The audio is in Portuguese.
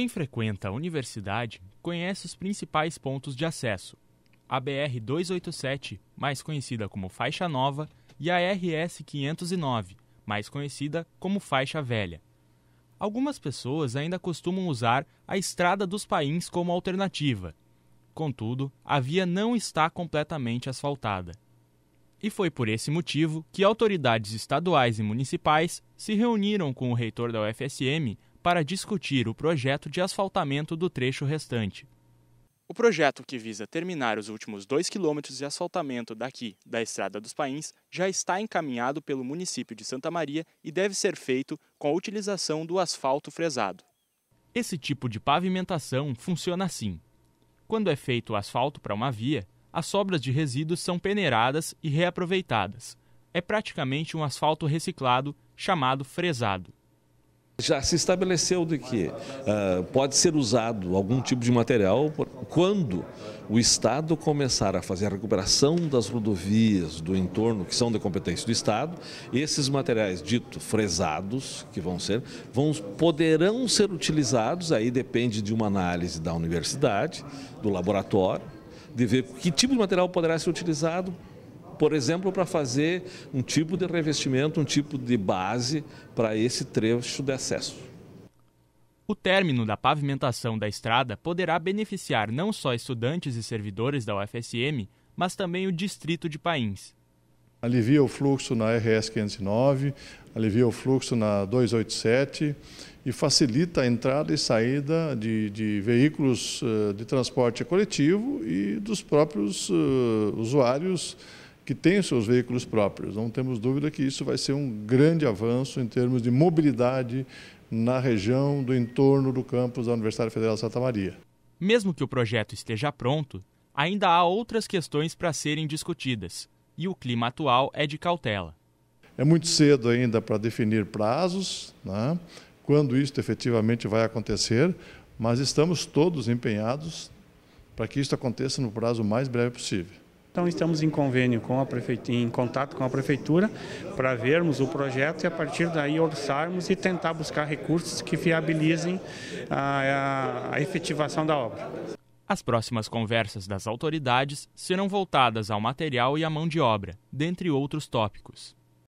Quem frequenta a universidade conhece os principais pontos de acesso: a BR 287, mais conhecida como Faixa Nova, e a RS 509, mais conhecida como Faixa Velha. Algumas pessoas ainda costumam usar a Estrada dos Pains como alternativa. Contudo, a via não está completamente asfaltada. E foi por esse motivo que autoridades estaduais e municipais se reuniram com o reitor da UFSM para discutir o projeto de asfaltamento do trecho restante. O projeto que visa terminar os últimos dois quilômetros de asfaltamento daqui, da Estrada dos Pains, já está encaminhado pelo município de Santa Maria e deve ser feito com a utilização do asfalto fresado. Esse tipo de pavimentação funciona assim. Quando é feito o asfalto para uma via, as sobras de resíduos são peneiradas e reaproveitadas. É praticamente um asfalto reciclado, chamado fresado. Já se estabeleceu de que uh, pode ser usado algum tipo de material quando o Estado começar a fazer a recuperação das rodovias do entorno que são de competência do Estado, esses materiais dito fresados, que vão ser, vão, poderão ser utilizados, aí depende de uma análise da universidade, do laboratório, de ver que tipo de material poderá ser utilizado por exemplo, para fazer um tipo de revestimento, um tipo de base para esse trecho de acesso. O término da pavimentação da estrada poderá beneficiar não só estudantes e servidores da UFSM, mas também o distrito de Pains. Alivia o fluxo na RS 509, alivia o fluxo na 287 e facilita a entrada e saída de, de veículos eh, de transporte coletivo e dos próprios eh, usuários que têm os seus veículos próprios. Não temos dúvida que isso vai ser um grande avanço em termos de mobilidade na região do entorno do campus da Universidade Federal de Santa Maria. Mesmo que o projeto esteja pronto, ainda há outras questões para serem discutidas e o clima atual é de cautela. É muito cedo ainda para definir prazos, né? quando isso efetivamente vai acontecer, mas estamos todos empenhados para que isso aconteça no prazo mais breve possível. Então estamos em convênio com a prefeitura, em contato com a prefeitura para vermos o projeto e a partir daí orçarmos e tentar buscar recursos que viabilizem a, a efetivação da obra. As próximas conversas das autoridades serão voltadas ao material e à mão de obra, dentre outros tópicos.